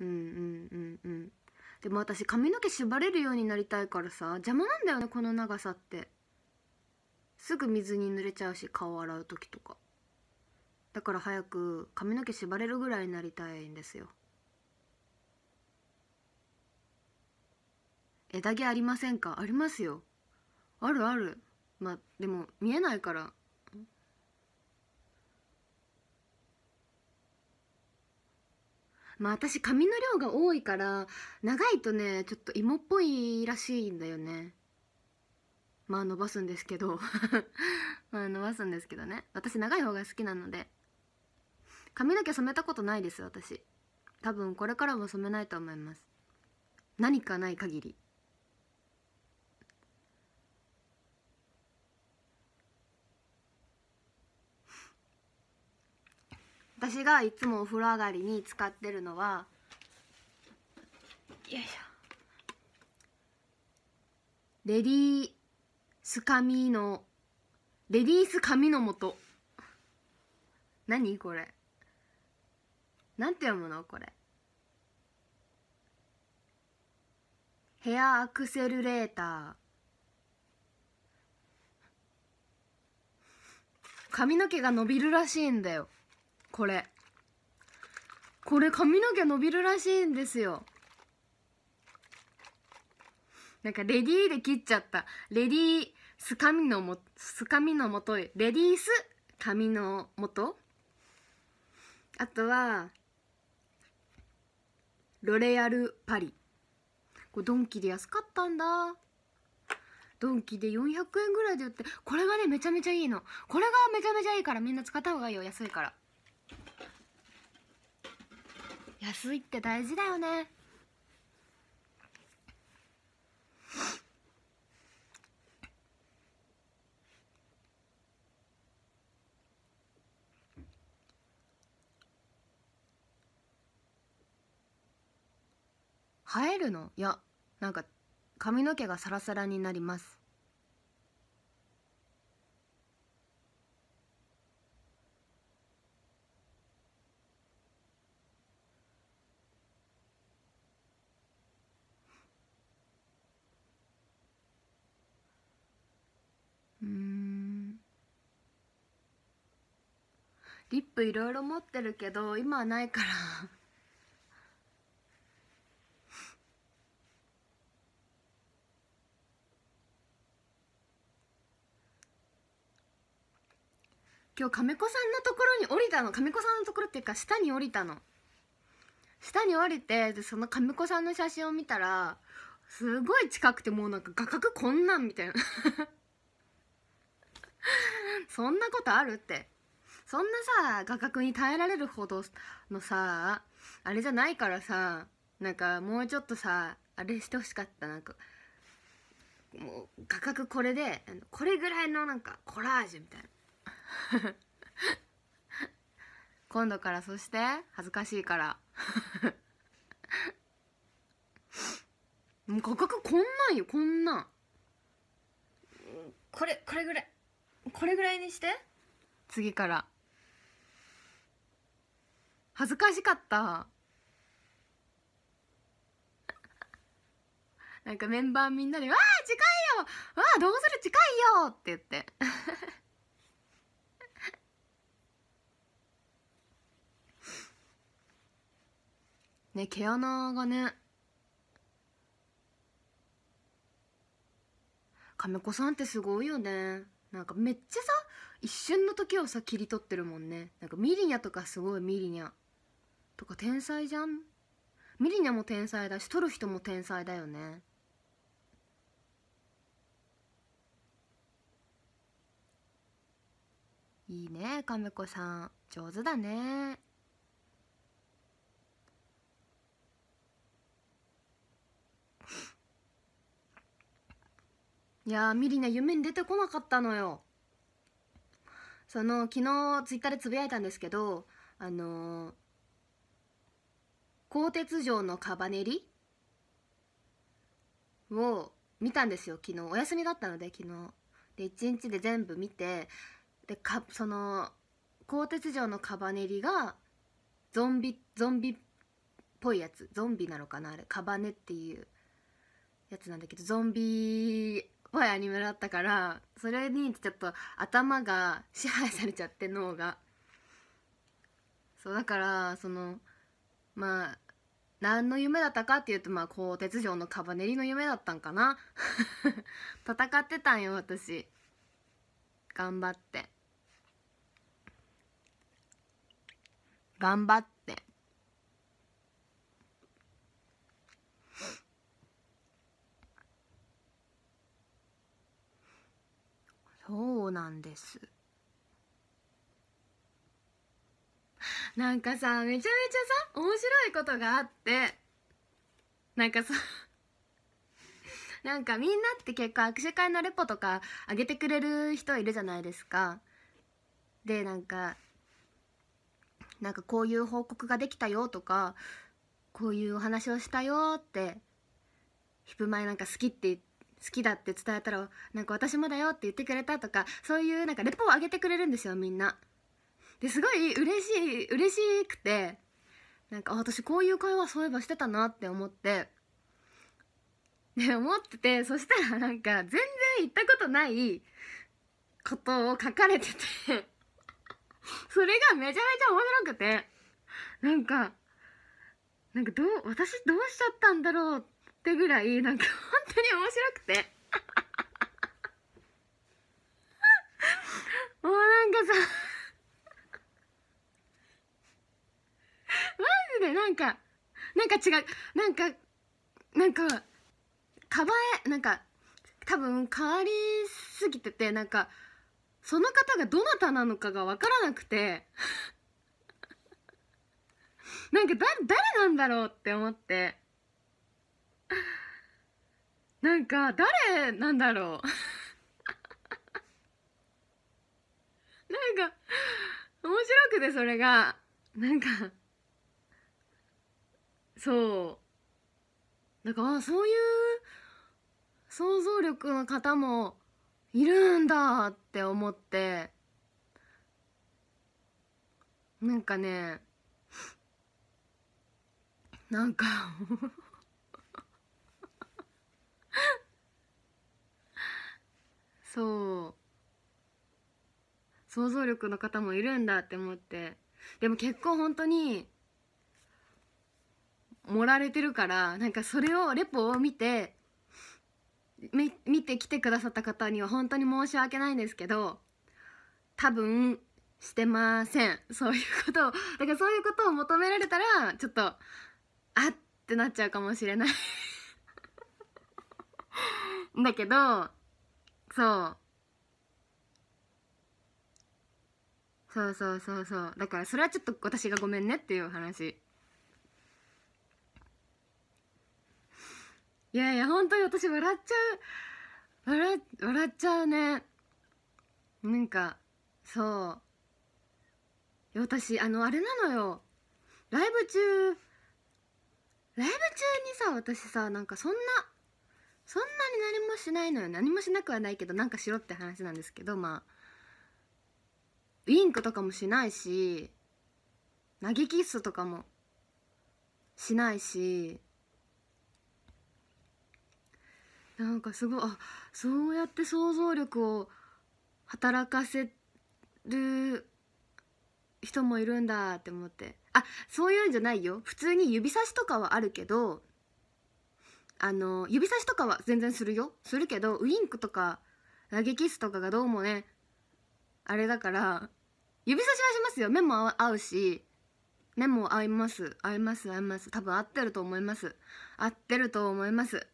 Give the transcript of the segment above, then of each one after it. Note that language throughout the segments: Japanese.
うんうんうんうんでも私髪の毛縛れるようになりたいからさ邪魔なんだよねこの長さってすぐ水に濡れちゃうし顔洗う時とかだから早く髪の毛縛れるぐらいになりたいんですよ枝毛ありませんかありますよあるあるまあでも見えないからまあ私髪の量が多いから長いとねちょっと芋っぽいらしいんだよねまあ伸ばすんですけど まあ伸ばすんですけどね私長い方が好きなので髪の毛染めたことないです私多分これからも染めないと思います何かない限り私がいつもお風呂上がりに使ってるのはよいしょレディースカミのレディース紙の素何これなんて読むのこれヘアアクセルレーター髪の毛が伸びるらしいんだよこれこれ髪の毛伸びるらしいんですよなんかレディーで切っちゃったレディーすかみのもすかみのもとレディース髪のもとあとはロレアルパリこれドンキで安かったんだドンキで400円ぐらいで売ってこれがねめちゃめちゃいいのこれがめちゃめちゃいいからみんな使った方がいいよ安いから安いって大事だよね生えるのいやなんか髪の毛がサラサラになりますリップいろいろ持ってるけど今はないから今日亀子さんのところに降りたの亀子さんのところっていうか下に降りたの下に降りてでその亀子さんの写真を見たらすごい近くてもうなんか画角こんなんみたいな そんなことあるってそんなさ画角に耐えられるほどのさあれじゃないからさなんかもうちょっとさあれしてほしかったなんかもう画角これでこれぐらいのなんかコラージュみたいな 今度からそして恥ずかしいから もう画角こんなんよこんなんこれこれぐらいこれぐらいにして次から恥ずかしかった なんかメンバーみんなで「わあ近いよわあどうする近いよ!」って言って ね毛穴がね亀子さんってすごいよねなんかめっちゃさ一瞬の時をさ切り取ってるもんねなんかミリニャとかすごいミリニャとか天才じゃんミリナも天才だし撮る人も天才だよねいいねメ子さん上手だねいやミリナ夢に出てこなかったのよその昨日ツイッターでつぶやいたんですけどあのー、鋼鉄城のカバネリを見たんですよ昨日お休みだったので昨日で1日で全部見てでかその鋼鉄城のカバネリがゾンビゾンビっぽいやつゾンビなのかなあれカバネっていうやつなんだけどゾンビっぽいアニメだったからそれにちょっと頭が支配されちゃって脳がそうだからそのまあ何の夢だったかっていうとまあ鋼鉄城のカバネリの夢だったんかな 戦ってたんよ私頑張って頑張ってそうなんですなんかさめちゃめちゃさ面白いことがあってなんかさ なんかみんなって結構握手会のレポとかあげてくれる人いるじゃないですかでなんかなんかこういう報告ができたよとかこういうお話をしたよってヒップマイなんか好きって好きだって伝えたらなんか私もだよって言ってくれたとかそういうなんかレポをあげてくれるんですよみんなですごい嬉しい嬉しくてなんか私こういう会話そういえばしてたなって思ってで思っててそしたらなんか全然行ったことないことを書かれててそれがめちゃめちゃ面白くてなんかなんかどう私どうしちゃったんだろうってぐらいなんか本当に面白くて もうなんかさマジでなんかなんか違うなんかなんかかばえなんか多分変わりすぎててなんかその方がどなたなのかが分からなくて なんかだ誰なんだろうって思ってなんか誰なんだろう なんか面白くてそれがなんかそうだからあそういう想像力の方もいるんだって思ってなんかねなんかそう想像力の方もいるんだって思ってでも結構本当に盛られてるからなんかそれをレポを見て見てきてくださった方には本当に申し訳ないんですけど多分してませんそういうことをだからそういうことを求められたらちょっとあってなっちゃうかもしれない だけどそうそうそうそうそうだからそれはちょっと私がごめんねっていう話いやいや本当に私笑っちゃう笑笑っちゃうねなんかそう私あのあれなのよライブ中ライブ中にさ私さなんかそんなそんなに何もしないのよ何もしなくはないけどなんかしろって話なんですけどまあウィンクとかもしないし投げキッスとかもしないしなんかすごいあそうやって想像力を働かせる人もいるんだって思ってあそういうんじゃないよ普通に指差しとかはあるけどあの指差しとかは全然するよするけどウインクとか投げキスとかがどうもねあれだから指差しはしますよ目も合うし目も合います合います合います多分合ってると思います合ってると思います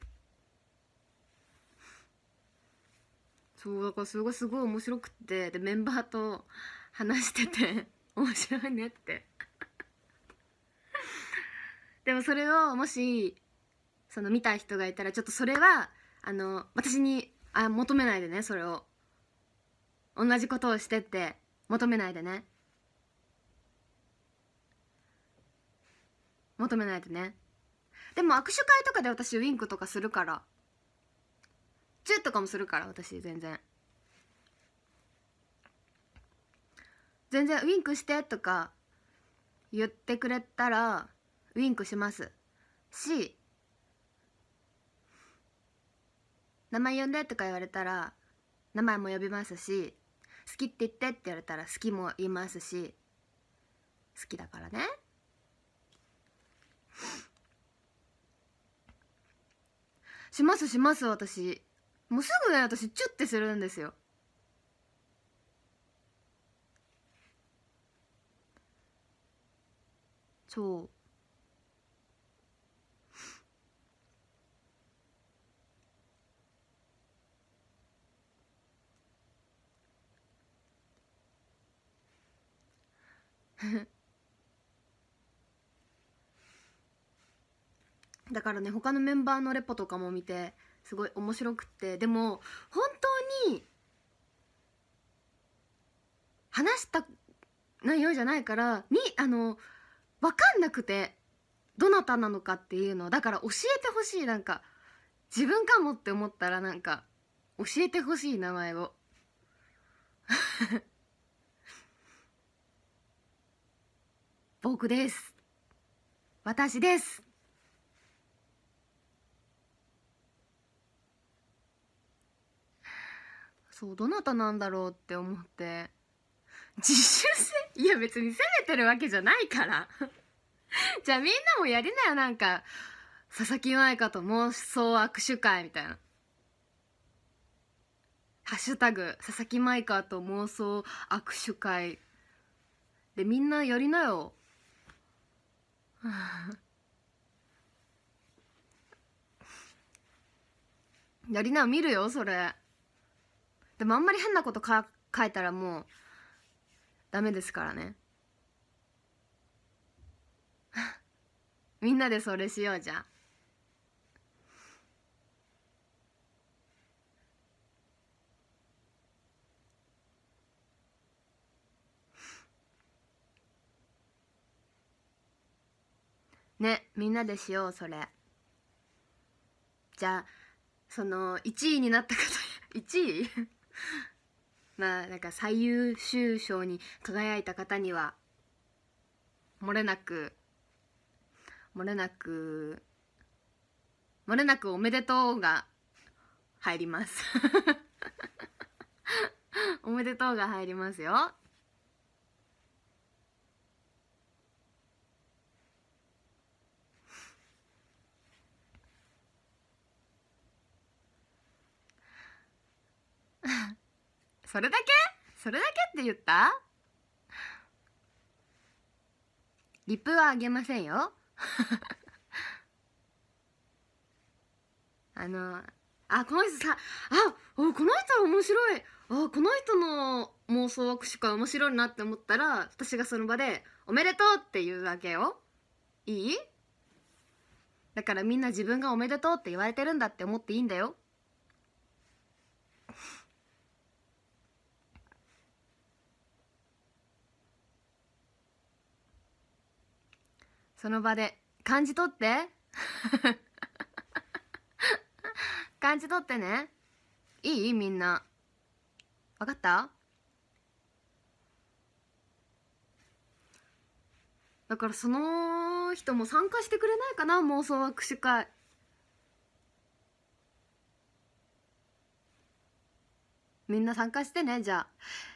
そうだからそれがすごい面白くてでメンバーと話してて 面白いねって でもそれをもしその見た人がいたらちょっとそれはあの私にあ求めないでねそれを同じことをしてって求めないでね求めないでねでも握手会とかで私ウインクとかするからチューとかもするから私全然全然ウインクしてとか言ってくれたらウインクしますし名前呼んでとか言われたら名前も呼びますし好きって言ってって言われたら好きも言いますし好きだからねしますします私もうすぐね私チュッてするんですよそう だからね他のメンバーのレポとかも見てすごい面白くってでも本当に話した内容じゃないからにあの分かんなくてどなたなのかっていうのだから教えてほしいなんか自分かもって思ったらなんか教えてほしい名前を 僕です私ですそうどなたなんだろうって思って自主性 いや別に責めてるわけじゃないから じゃあみんなもやりなよなんか佐々木舞香と妄想握手会みたいな「ハッシュタグ佐々木舞香と妄想握手会」でみんなやりなよ やりな見るよそれ。でもあんまり変なことか書いたらもうダメですからね みんなでそれしようじゃねみんなでしようそれじゃあその1位になった方1 位 まあなんか最優秀賞に輝いた方にはもれなくもれなくもれなくおめでとうが入ります おめでとうが入りますよ それだけそれだけって言ったリプはあげませんよ あのあこの人さあおこの人面白いあこの人の妄想握手会面白いなって思ったら私がその場で「おめでとう」って言うわけよいいだからみんな自分が「おめでとう」って言われてるんだって思っていいんだよその場で感じ取って 感じ取ってねいいみんな分かっただからその人も参加してくれないかな妄想握手会みんな参加してねじゃあ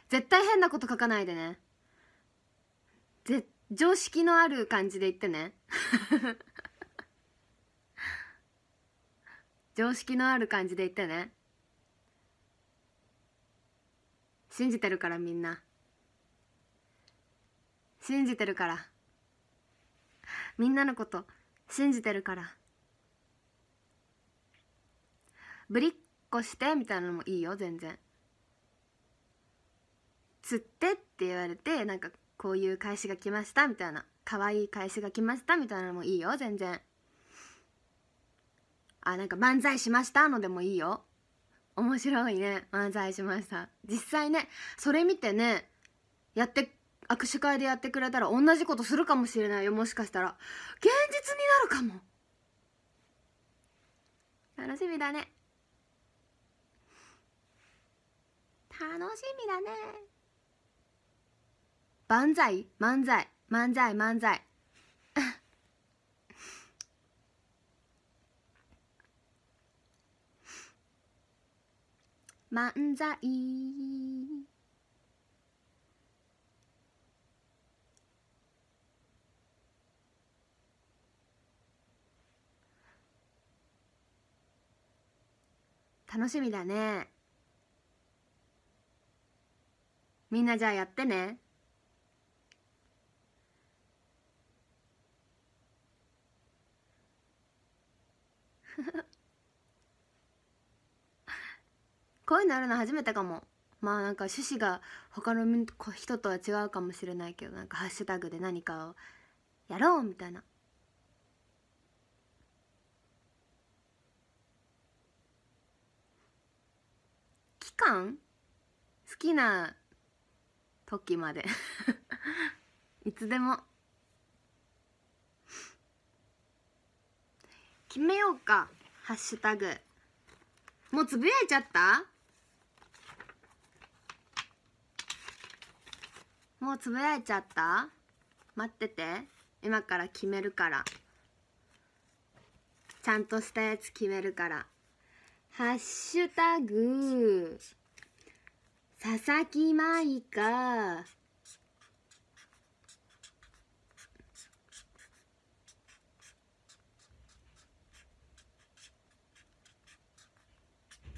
絶対変なこと書かないでね絶常識のある感じで言ってね 常識のある感じで言ってね信じてるからみんな信じてるからみんなのこと信じてるからぶりっこしてみたいなのもいいよ全然釣ってって言われてなんかこういう返しが来ましたみたいな可愛い返しが来ましたみたいなのもいいよ全然あなんか漫才しましたのでもいいよ面白いね漫才しました実際ねそれ見てねやって握手会でやってくれたら同じことするかもしれないよもしかしたら現実になるかも楽しみだね楽しみだね万歳漫才漫才漫才漫才楽しみだねみんなじゃあやってね こういうのあるの初めてかもまあなんか趣旨が他の人とは違うかもしれないけどなんかハッシュタグで何かをやろうみたいな期間好きな時まで いつでも。決めようかハッシュタグもうつぶやいちゃったもうつぶやいちゃった待ってて今から決めるからちゃんとしたやつ決めるからハッシュタグ佐々木舞香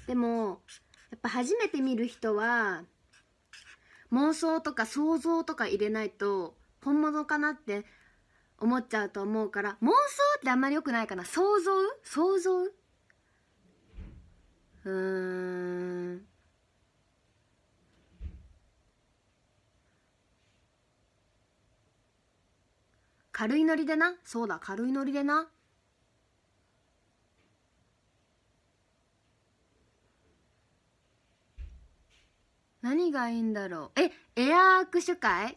でもやっぱ初めて見る人は妄想とか想像とか入れないと本物かなって思っちゃうと思うから妄想ってあんまり良くないかな想像想像うーん軽いノリでなそうだ軽いノリでな何がいいんだろうえエアー握手会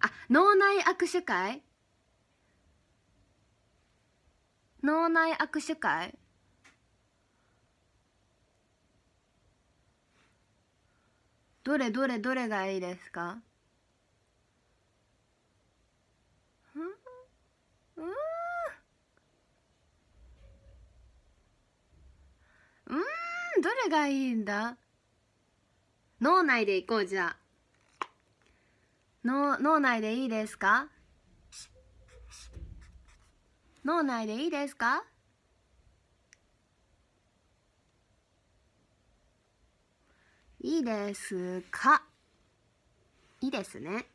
あ脳内握手会脳内握手会どれどれどれがいいですかうんうんどれがいいんだ脳内でいこうじゃあ脳脳内でいいですか脳内でいいですかいいですかいいですね。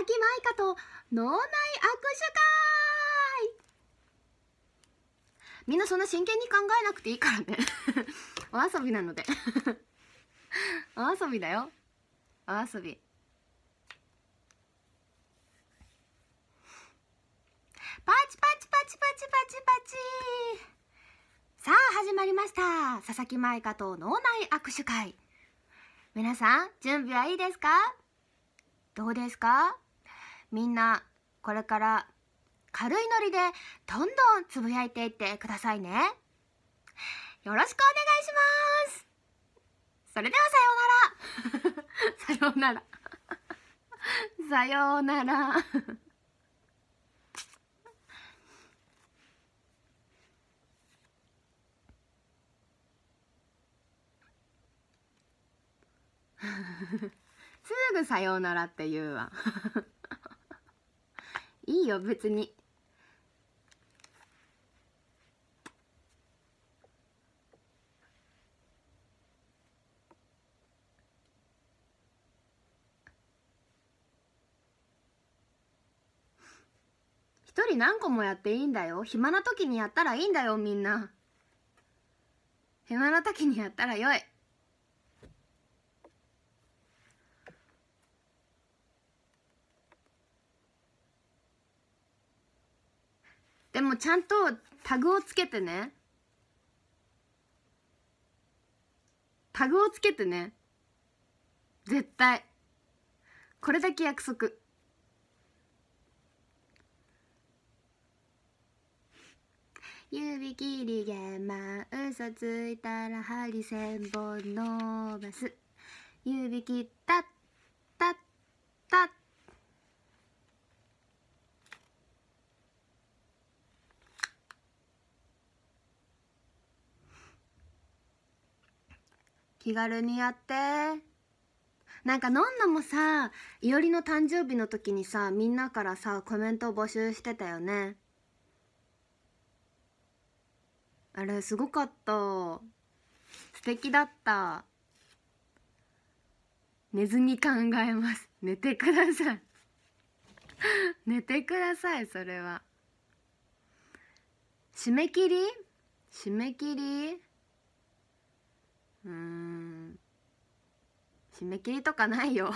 木舞香と脳内握手会みんなそんな真剣に考えなくていいからね お遊びなので お遊びだよお遊びパチパチパチパチパチパチさあ始まりました佐々木舞香と脳内握手会皆さん準備はいいですかどうですかみんなこれから軽いノリでどんどんつぶやいていってくださいねよろしくお願いしますそれではさようなら さようならさようなら すぐさようならって言うわいいよ別に一人何個もやっていいんだよ暇な時にやったらいいんだよみんな暇な時にやったらよいでもちゃんとタグをつけてねタグをつけてね絶対これだけ約束指切りげま嘘ついたら針千本伸ばす指切ったったった気軽にやってなんかのんのもさいおりの誕生日の時にさみんなからさコメントを募集してたよねあれすごかった素敵だった寝ずに考えます寝てください 寝てくださいそれは締め切り締め切りうん締め切りとかないよ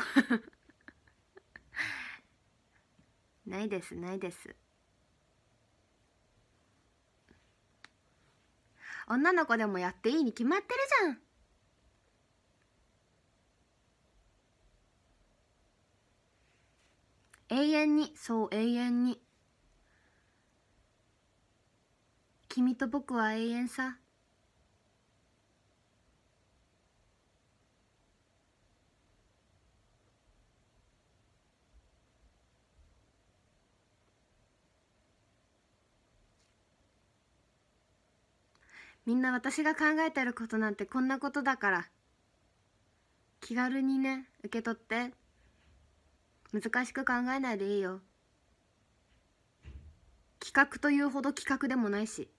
ないですないです女の子でもやっていいに決まってるじゃん永遠にそう永遠に君と僕は永遠さみんな私が考えてることなんてこんなことだから気軽にね受け取って難しく考えないでいいよ企画というほど企画でもないし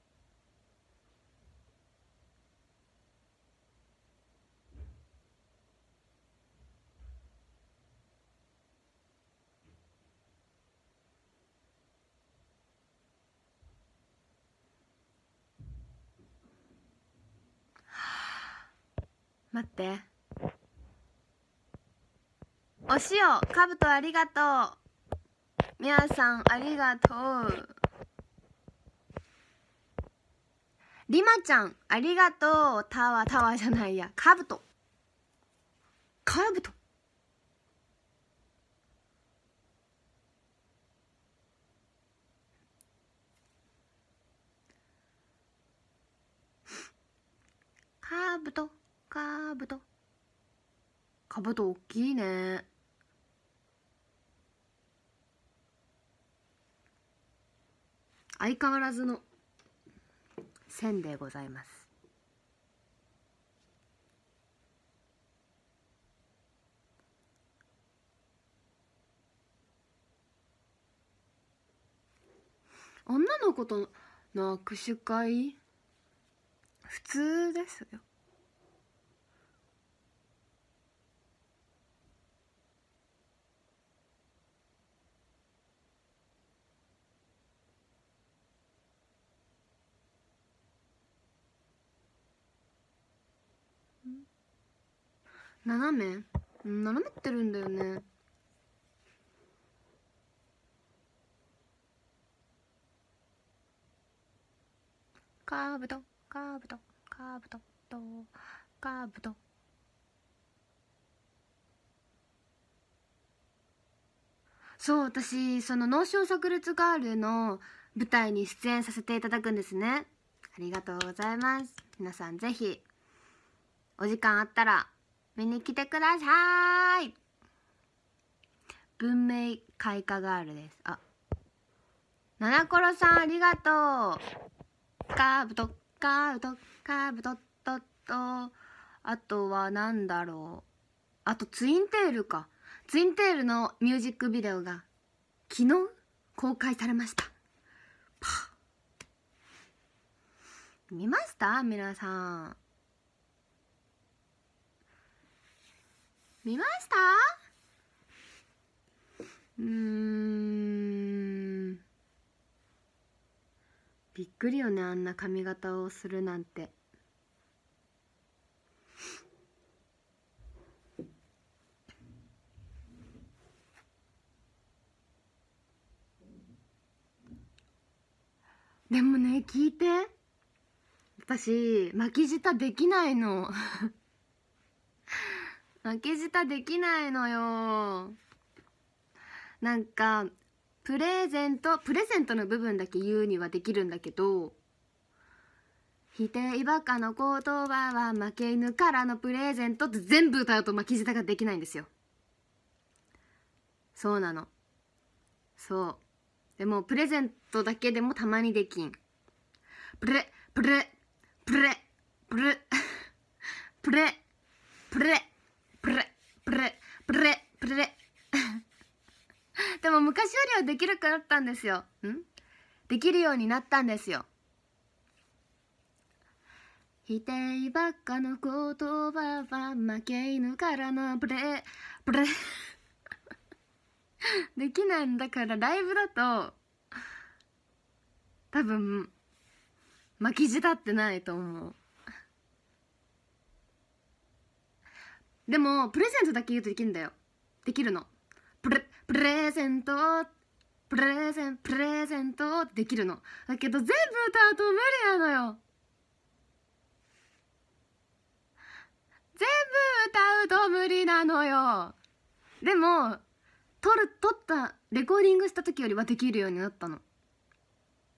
待ってお塩かぶとありがとうみやさんありがとうりまちゃんありがとうタワータワーじゃないやかぶとかぶとかぶと。かぶとかぶと大きいね相変わらずの線でございます女の子との握手会普通ですよ斜め斜めってるんだよねカーブとカーブとカーブととカーブとそう私その「脳症炸裂ガール」の舞台に出演させていただくんですねありがとうございます皆さんぜひお時間あったら見に来てください文明開花ガールですあ七コロさんありがとうカーブとカーブとカーブとっとっとあとは何だろうあとツインテールかツインテールのミュージックビデオが昨日公開されました見ました皆さん見ましたうんびっくりよねあんな髪型をするなんて。でもね聞いて私巻き舌できないの負け舌できないのよなんかプレゼントプレゼントの部分だけ言うにはできるんだけど否定ばかの言葉は負け犬からのプレゼントって全部歌うと巻き舌ができないんですよそうなのそうでもプレゼントだけでもたまにできんプレプレプレプレプレプレプレプレプレ でも昔よりはできるくなったんですよんできるようになったんですよ否定ばっかの言葉は負け犬からのプレプレ できないんだからライブだと多分巻き舌ってないと思うでもプレゼントだけ言うとできるんだよできるのプレプレゼントプレゼンプレゼントできるのだけど全部歌うと無理なのよ全部歌うと無理なのよでも撮る撮ったレコーディングした時よりはできるようになったの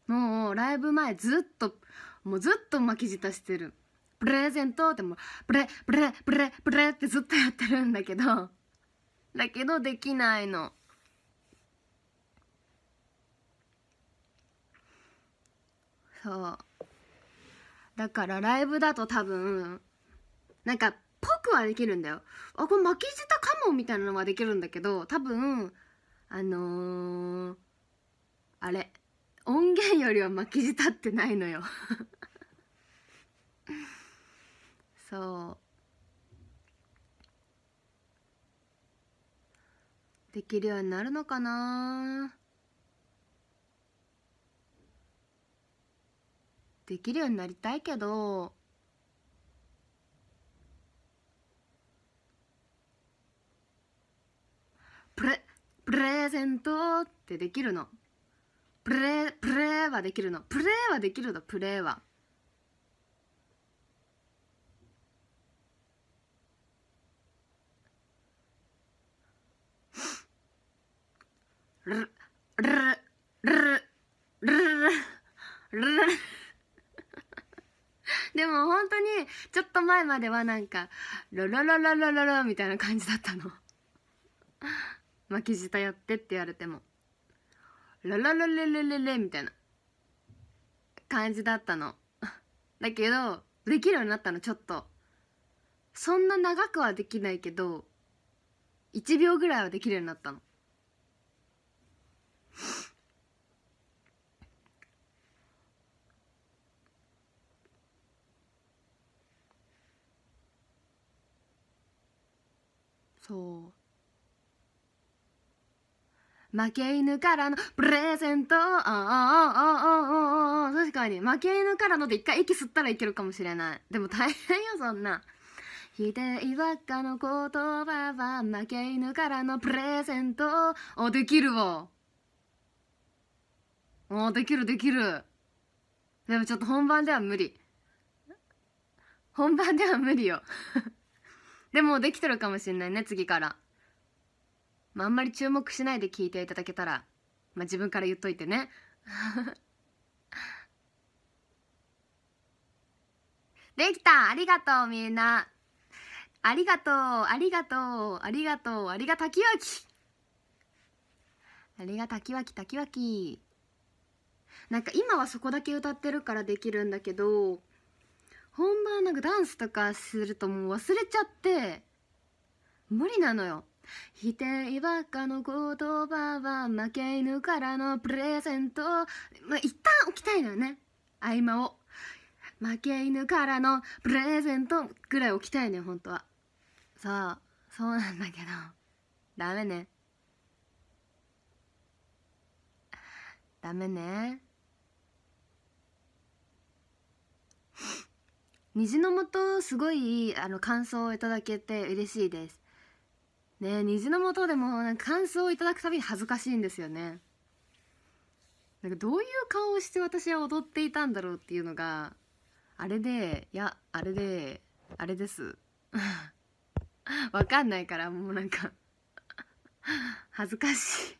もうライブ前ずっともうずっと巻き舌してるプレゼントってもプレ、プレ、プレ、プレってずっとやってるんだけど、だけどできないの。そう。だからライブだと多分、なんか、ぽくはできるんだよ。あ、これ巻き舌かもみたいなのはできるんだけど、多分、あのー、あれ、音源よりは巻き舌ってないのよ。そうできるようになるのかなできるようになりたいけどプレプレゼントってできるのプレプレはできるのプレはできるのプレは。るるるるるでも本当にちょっと前まではなんか「ロロロロロロロ」みたいな感じだったの巻き舌やってって言われても「ロロロロロロロ」みたいな感じだったのだけどできるようになったのちょっとそんな長くはできないけど1秒ぐらいはできるようになったのそう負け犬からのプレゼントああああああ確かに負け犬からので一回息吸ったらいけるかもしれないでも大変よそんな否定ばっかの言葉は負け犬からのプレゼントおできるわおできるできるでもちょっと本番では無理本番では無理よ でもできてるかもしんないね次からまあ、あんまり注目しないで聞いていただけたら、まあ、自分から言っといてね できたありがとうみんなありがとう、ありがとう、ありがとう、ありがたきわき。ありがたきわき、たきわき。なんか今はそこだけ歌ってるからできるんだけど、本番なんかダンスとかするともう忘れちゃって、無理なのよ。否定ばっかの言葉は負け犬からのプレゼント。まあ、一旦置きたいのよね。合間を。負け犬からのプレゼントぐらい置きたいね、本当は。そうそうなんだけどダメねダメね虹のもとすごいあの感想をいただけて嬉しいですね虹のもとでもなんか感想をいただくたび恥ずかしいんですよねなんかどういう顔をして私は踊っていたんだろうっていうのがあれでいやあれであれです わかんないからもうなんか 恥ずかし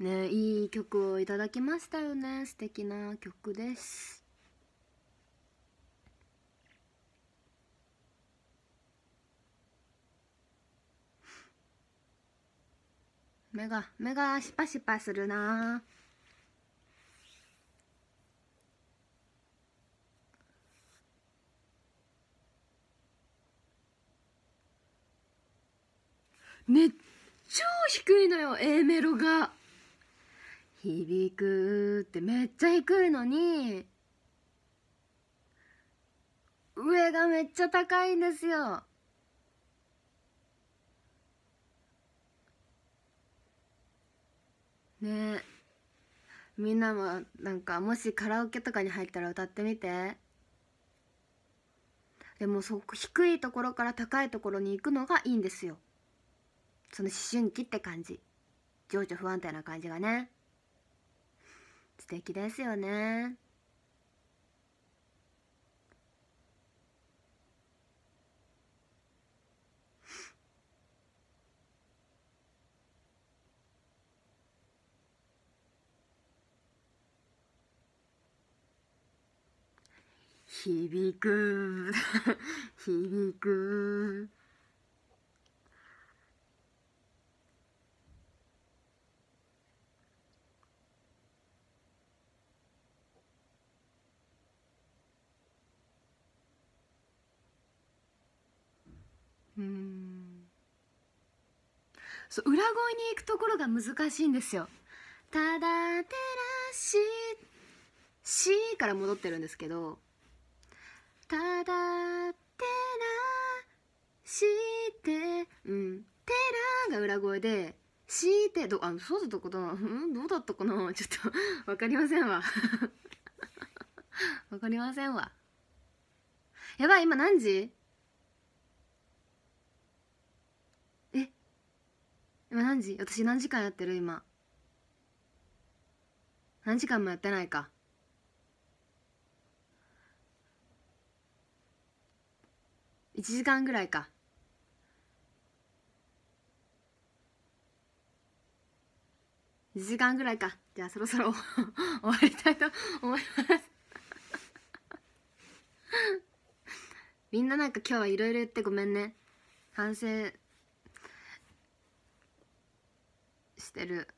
いねいい曲をいただきましたよね素敵な曲です目が目がシパシパするなね超低いのよ A メロが響くってめっちゃ低いのに上がめっちゃ高いんですよねみんなもなんかもしカラオケとかに入ったら歌ってみてでもそこ低いところから高いところに行くのがいいんですよその思春期って感じ情緒不安定な感じがね素敵ですよね響く響くうんそう裏声に行くところが難しいんですよ「ただ照らし」「し」から戻ってるんですけどただ照らしてうん照らが裏声でしてどあそうだったかな、うんどうだったかなちょっとわかりませんわ わかりませんわやばい今何時え今何時私何時間やってる今何時間もやってないか1時間ぐらいか1時間ぐらいかじゃあそろそろ 終わりたいと思いますみんななんか今日はいろいろ言ってごめんね反省してる。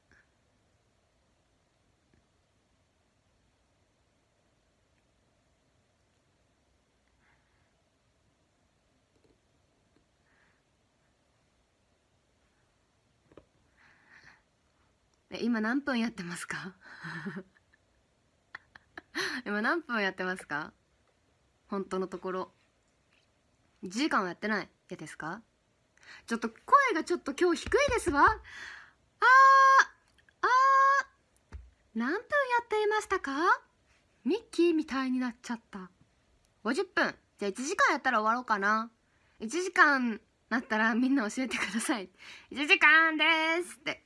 今何分やってますか 今何分やってますか本当のところ1時間はやってないやですかちょっと声がちょっと今日低いですわあーあー何分やっていましたかミッキーみたいになっちゃった50分じゃあ1時間やったら終わろうかな1時間なったらみんな教えてください1時間ですって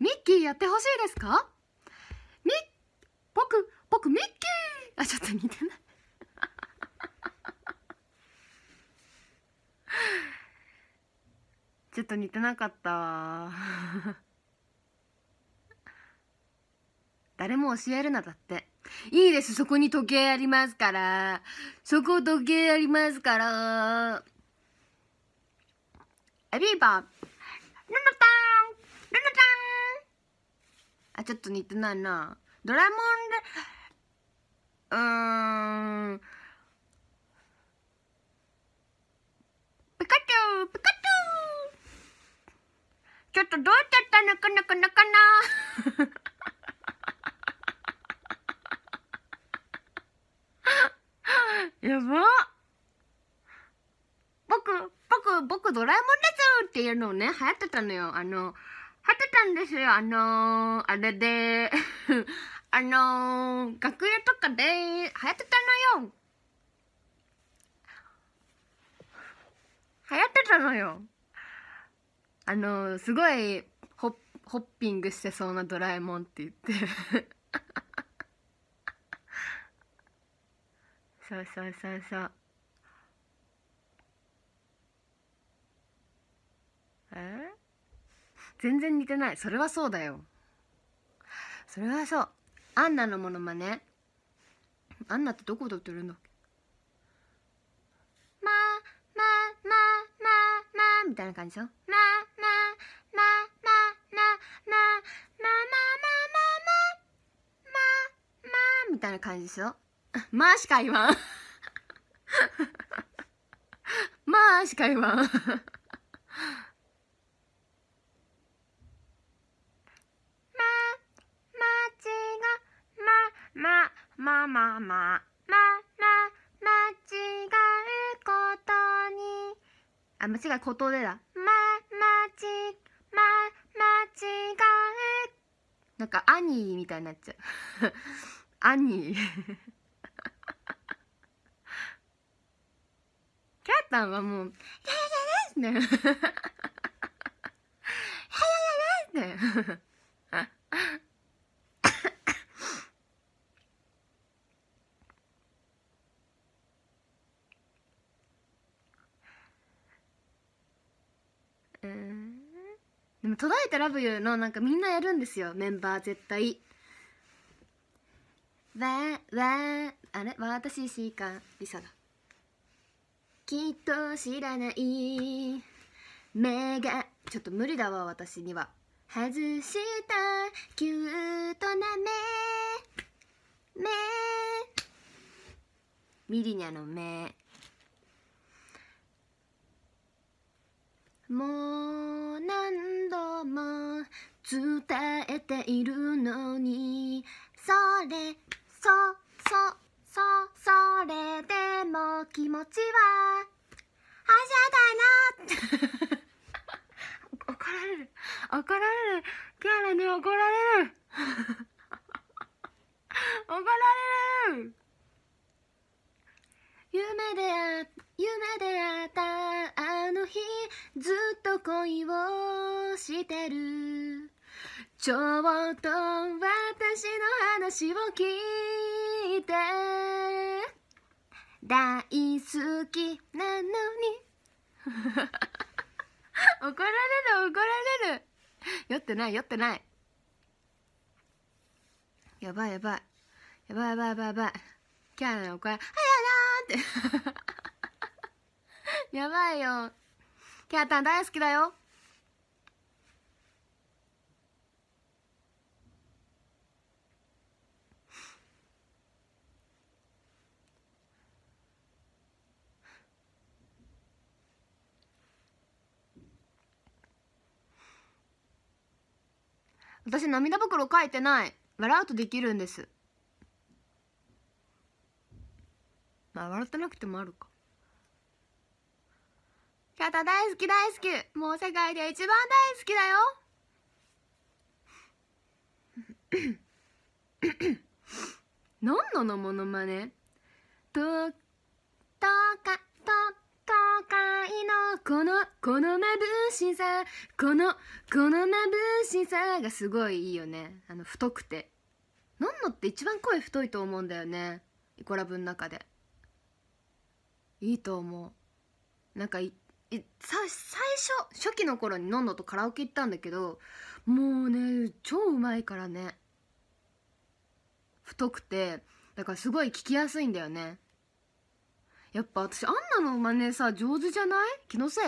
ミッキーやってほしいですかみ、僕、僕ミッキーあ、ちょっと似てない ちょっと似てなかったわ 誰も教えるなだって。いいです、そこに時計ありますから。そこ時計ありますから。エビーバー、ルナタンあ、ちょっと似てないな。ドラえもんで、うーん。ピカチュウピカチュウちょっとどうやっちゃったなかなかなかな。やば僕、僕、僕ドラえもんですっていうのをね、流行ってたのよ。あの、勝てたんですよ。あのー、あれで、あのー、楽屋とかで流行ってたのよ。流行ってたのよ。あのー、すごいホ、ホッピングしてそうなドラえもんって言って そうそうそうそう。え全然似てないそれはそうだよそれはそうアンナのモノマネアンナってどこで歌ってるんだっけまあまあまあまあまあみたいな感じでしょまあまあまあまあまあまあまあまあまあまあまあまあまあみたいな感じでしょ まあしか言わん まあしか言わんままま間違うことにあ間違うことでだままちま間違うなんかアニーみたいになっちゃうアニーキャタンはもう「ヘヘヘヘヘヘヘヘヘヘヘヘヘヘヘヘのなんかみんなやるんですよメンバー絶対わわあれ私しかりさだきっと知らない目がちょっと無理だわ私には外したキュートな目目ミリニャの目もう伝えているのにそれそそそそれでも気持ちは覇ゃだな怒られる怒られるキャラに怒られる怒られる夢であ夢であったあの日ずっと恋をしてるちょっと私の話を聞いて大好きなのに 怒られる怒られる酔ってない酔ってないやばいやばいやばいやばいやばいやばいキャラの声「はやなって やばいよキャータン大好きだよ私涙袋書いてない笑うとできるんですまあ笑ってなくてもあるかキャタ大好き大好きもう世界で一番大好きだよ 何なのモノマネととかと都会のこのこの眩しさこのこの眩しさがすごいいいよねあの太くてのんのって一番声太いと思うんだよねイコラブの中でいいと思うなんかいいさ最初初期の頃にのんのとカラオケ行ったんだけどもうね超うまいからね太くてだからすごい聞きやすいんだよねやっぱ私アンナの真似さ上手じゃない気のせい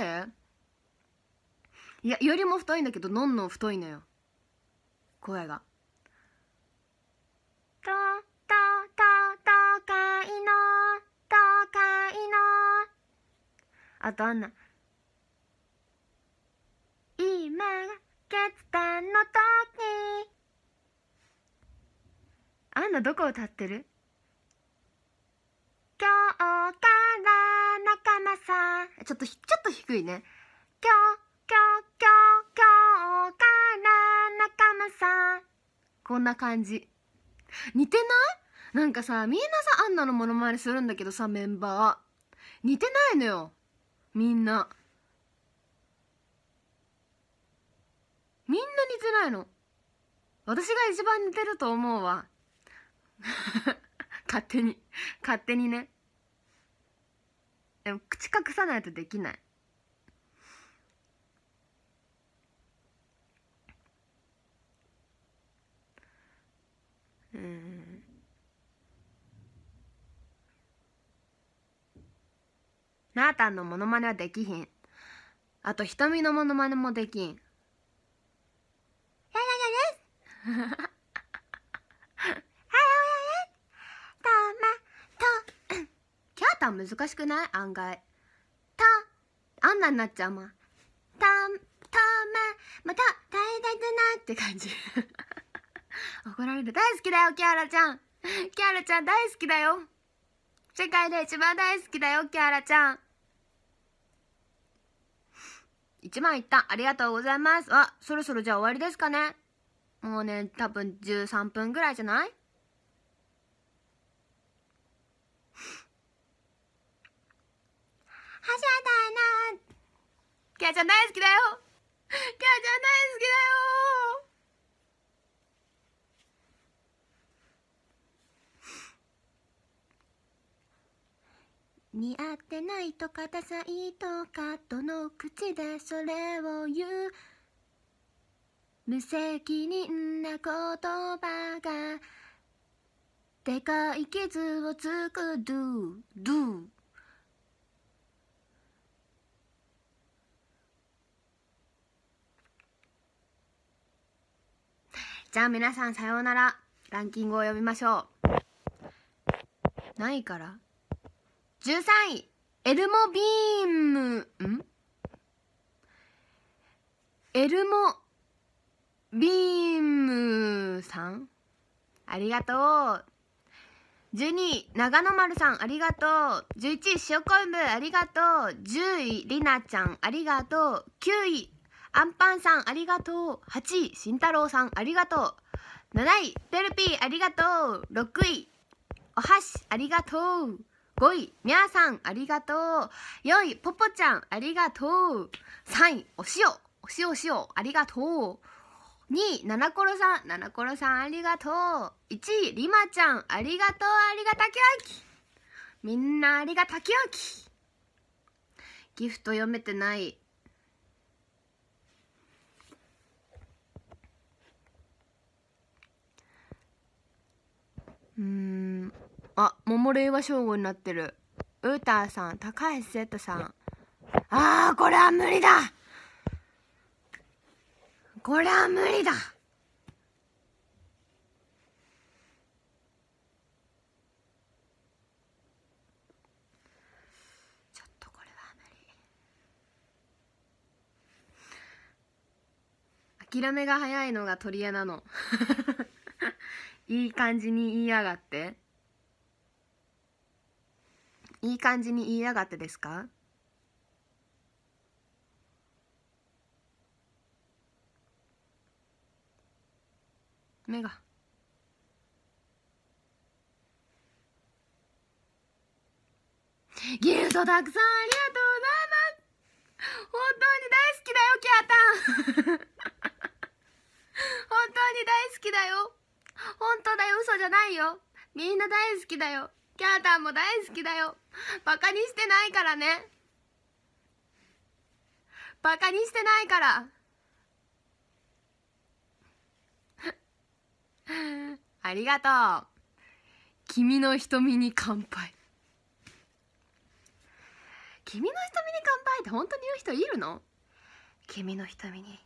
いやよりも太いんだけどのんのん太いのよ声が「ととと都会の都会の」あとアンナ「今が決断の時」アンナどこ歌ってる今日から仲間さちょっとちょっと低いね今日今日今日今日から仲間さこんな感じ似てないなんかさみんなさアンナのモノマネするんだけどさメンバー似てないのよみんなみんな似てないの私が一番似てると思うわ 勝手に勝手にねでも口隠さないとできないうんラータンのモノマネはできひんあと瞳のモノマネもできんやややですタン難しくない案外たあんなになっちゃうまたたままた大だなって感じ 怒られる大好きだよキャラちゃんキャラちゃん大好きだよ世界で一番大好きだよキャラちゃん一万いったありがとうございますあそろそろじゃあ終わりですかねもうね多分13分ぐらいじゃない覇者だなキャちゃん大好きだよキャちゃん大好きだよ似合ってないとかダサいとかどの口でそれを言う無責任な言葉がでかい傷を作るドゥドゥじゃあ皆さんさようなら。ランキングを呼びましょう。何位から ?13 位、エルモビーム、んエルモビームさんありがとう。12位、長野丸さん、ありがとう。11位、塩昆布、ありがとう。10位、りなちゃん、ありがとう。9位、アンパンさんありがとう8位慎太郎さんありがとう7位テルピーありがとう6位おはしありがとう5位みゃーさんありがとう4位ぽぽちゃんありがとう3位お塩、お塩、お塩ありがとう2位ななころさんななころさんありがとう1位りまちゃんありがとうありがたきあきみんなありがたきあきギフト読めてないうーんあ桃類は正午になってるウーターさん高橋聖太さんあーこれは無理だこれは無理だちょっとこれは無理諦めが早いのが取り柄なのいい感じに言いやがっていい感じに言いやがってですか目が。ギフトたくさんありがとうございます本当に大好きだよキアタン 本当に大好きだよ本当だよ嘘じゃないよみんな大好きだよキャータンも大好きだよバカにしてないからねバカにしてないから ありがとう君の瞳に乾杯君の瞳に乾杯って本当に言う人いるの君の瞳に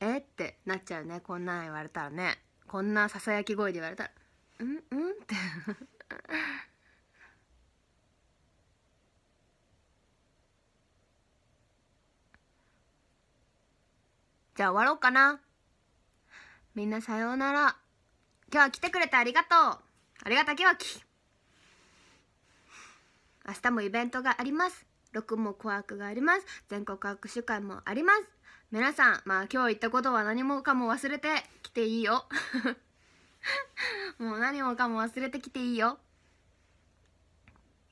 えってなっちゃうねこんなん言われたらねこんなささやき声で言われたら「うんうん」ってじゃあ終わろうかなみんなさようなら今日は来てくれてありがとうありがたきわき明日もイベントがありますくも紅白があります全国握手会もあります皆さん、まあ今日言ったことは何もかも忘れてきていいよ。もう何もかも忘れてきていいよ。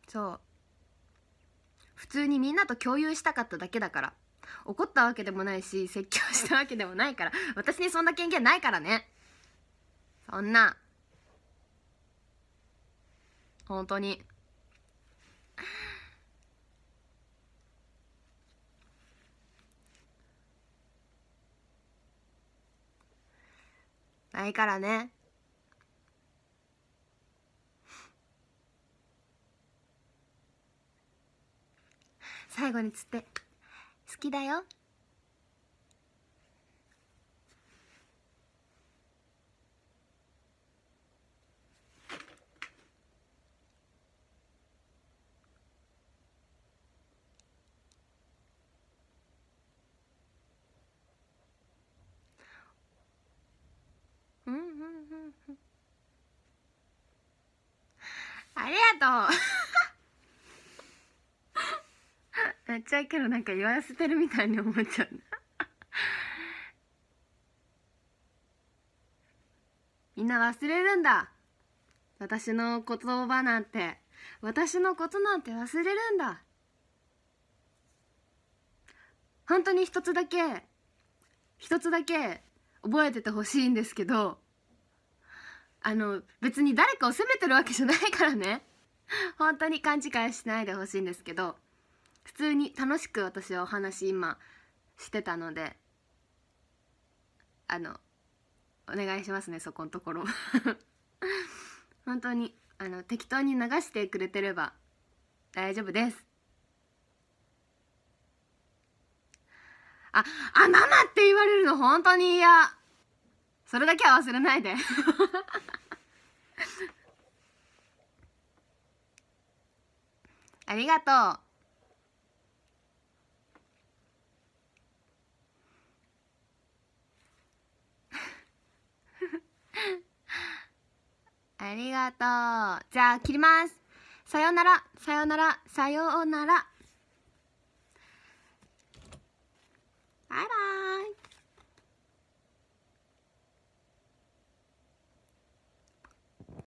そう。普通にみんなと共有したかっただけだから。怒ったわけでもないし、説教したわけでもないから。私にそんな権限ないからね。そんな。本当に。ないからね最後につって「好きだよありがとう めっちゃけどなんか言わせてるみたいに思っちゃうみんな忘れるんだ私の言葉なんて私のことなんて忘れるんだ本当に一つだけ一つだけ覚えててほしいんですけどあの別に誰かを責めてるわけじゃないからね 本当に勘違いしないでほしいんですけど普通に楽しく私はお話今してたのであのお願いしますねそこのところ 本当にあの適当に流してくれてれば大丈夫ですああママって言われるの本当に嫌それだけは忘れないで ありがとう ありがとう。じゃあ、切ります。さようなら、さようなら、さようなら。バイバイ。